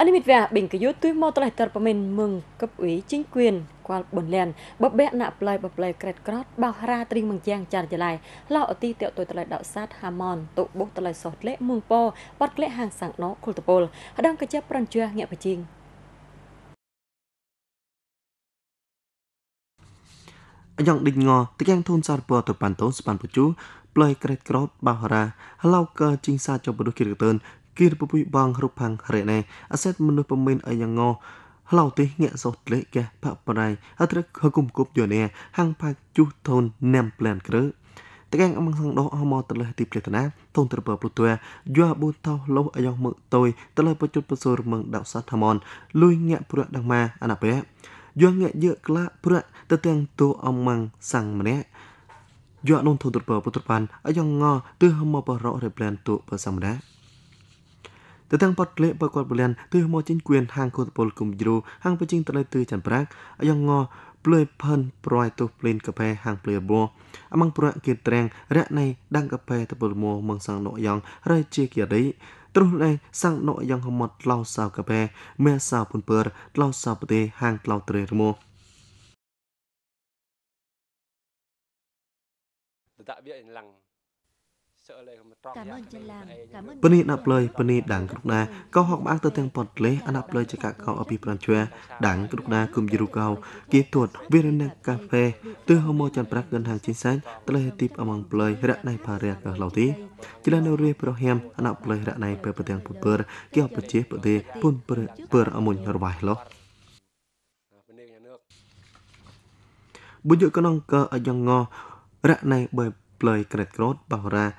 អានិមិត្តវះបិញកយុទទួយមកតលេះតរប្រមិនមឹងកឹបអ៊ីជីងគៀនគាល់ប៊ុនលានបបែកណាក់ប្លែបប្លែក្រេតក្រត់បោះរាត្រីមឹងជាងចារចលៃឡោអទីតេតទួយតលេះដកសាតហាម៉នតុបុះតលេះសោះលេមឹងពោបាត់ក្លេហាងសាំងណោគុលតពលហដងកាជាប្រនជឿងាក់បជីងអញ្ញងដេញងតកៀងធូនសារពរទៅប៉ាន់តូនស្ប៉ាន់បជូផ្លេក្រេតក្រោតបោះរាឡៅកើជីងសាចុបរុគិរតើនគីរពុយបងរូបផាំងរេណេអសេតមនុស្សពមិនអយ៉ាងងោឡៅទីងាក់សោតលេកះផបរៃអត្រកគុំគប់យោនេហាំងផាជុះធូនណាំប្លានក្រឺតកាំងអំងសងដោអមតលេទីផ្លេតណាធូនត្រពើព្លូទ័រយោប៊ូតោលោអយ៉ាងមើតយតលេបជុតបសូរមងដៅសាថាមនលុយងាក់ព្រៈដងម៉ាអណបេយោងាក់យើក្លាព្រៈតទាំងតូអំងសាំងម្នាក់យោអនុនធូនត្រពើពុត្របានអយ៉ាងងទឺហមបររ៉ប្លានទូបសំដាទៅទាំងពតក្លេបើគាត់បលៀនទិះមកចេញគួនហាងគុតពលគុំយ្រូហាងបជាងត្លៃទិះចាន់ប្រាក់អាយ៉ងងោព្លឿផិនប្រយទុះព្លេនកាហ្វេហាងព្លឿបួអំងប្រកៀតត្រាំងរៈណៃដាំងកាហ្វេតពលមួមងសាំងណូយ៉ងរៃជាគិរីទ្រុះណៃសាំងណូយ៉ងហមត់ឡៅសាវកាហ្វេមេសាវពុនពើឡៅសាវប្រទេសហាងឡៅត្រេរមួដាក់វាអ៊ីនឡាំងពនីដាក់ផ្លើយពនីដាងគ្រុកណាកោហកបាងទៅទាំងពត់លេអណាប់ផ្លើយចកកោអភិប្រានជឿដាងគ្រុកណាគុំយូរូកោគៀទួតវិរណកាហ្វេទើហមចាន់ប្រាក់ gần hàng chính sách តលេទីបអមងផ្លើយរណៃផារៈកោឡោទីជិលានរេប្រហាមអណាប់ផ្លើយរណៃពេលប្រទាំងពពើគៀអបជាប្រទេពុនប្រពើអមុញរវ៉ៃឡោបុជកណងកអយងងរណៃបើ plei kret krot bahra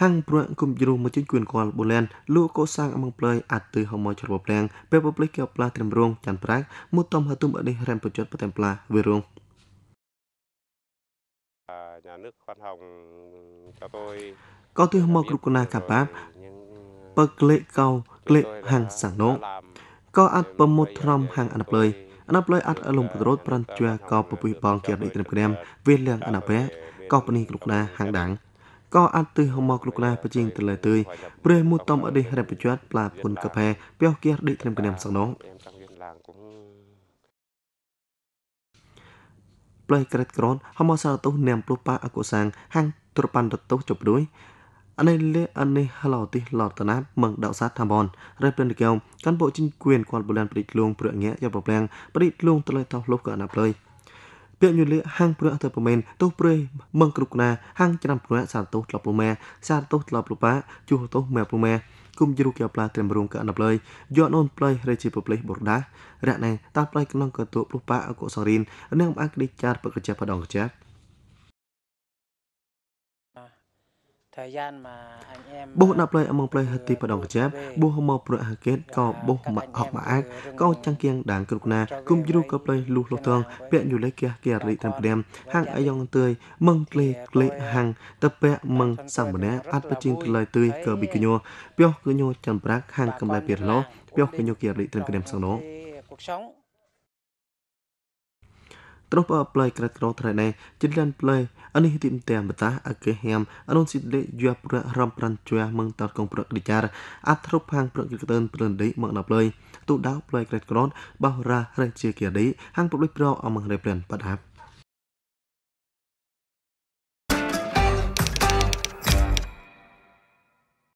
hang pruak kum juru mujin kuin kwal bulan lu ko sang amang plei at tu homo chro plang pe publik ke pla trim rong chan prak mutom hatum ani rem pejot patem pla we rong nhà nước khoan hồng cho tôi có thứ mơ cực na cả báp bậc lệ cầu lệ hàng sảng nỗ có ạt bầm một trăm hàng ăn plei អណប្លើអត់អលំប្រោតប្រាន់ជាកោពពុយបងជាអតីតក្រុមវាលៀងអណបេកោបនេះគ្រុកណាហាងដាងក៏អត់ទិះមកគ្រុកណាបជាងទៅលើទើយព្រេមួយតំអឌីរ៉េបជាតប្លាពុនកផែពះគៀរដេកខ្ញុំខ្ញុំសងនោះប្លេក្រិតក្រនហមសារតុសនាមព្រុបប៉ាអកុសាងហាងទ្រប៉ាន់តុសជប់ដួយអានេះលេអានេះហឡោទីឡតណាប់មឹងដកសាថាបនរ៉េពេលកែវកាន់ពួកជីងគួនគាត់បលានព្រិចលួងព្រឹកងាយយកប្រព្រាំងព្រិចលួងទៅលើតោះលុបក៏អាណាប់លើយពាក្យញុលិហាងព្រឹកទៅប្រមែនទោះព្រៃមឹងគ្រប់ណាហាងឆ្នាំព្រឹកសាទោសធ្លាប់ប្រមែសាទោសធ្លាប់ប្របាជួទោសមែប្រមែគុំជ្រូកយ៉ាប្លាត្រឹមរងកណ្ដប្លើយយកនូនប្លើយរេជាប្រប្លេះបរដារៈណែតាប្លើយក្នុងកតួប្លុះប៉ាអកុសរិននឹងអាក់ដេចាតបកជាបដងជាបុះដាប់ផ្លៃអមងផ្លៃហិតទីបដងកជាបបុះមកប្រហាកេតក៏បុះមកហកមកអាកក៏ចាំងគៀងដាងគ្រប់ណាគុំយូក៏ផ្លៃលុះលុះតងពាក់យូលេគះគះរីត្រឹមព្រាមហាងអាយ៉ងទើយមឹងក្លេក្លេហាងតពាក់មឹងសំម្នាក់អាចបជាងផ្លៃទើយក៏ប៊ីកញោពះកញោចាំប្រាក់ហាងកំឡៃពីរឡោពះកញោគះរីត្រឹមព្រាមសងណោ terus apply kerat kerong terai nai jadilan play ani hitim tiam betah ake hiam anun sidle jua pura ram pran jua meng tar kong pura dicar atrup hang pura kiten pran dei meng na play tu dau play kerat kerong bah ra re chia kia dei hang publik pro amang re plan padahap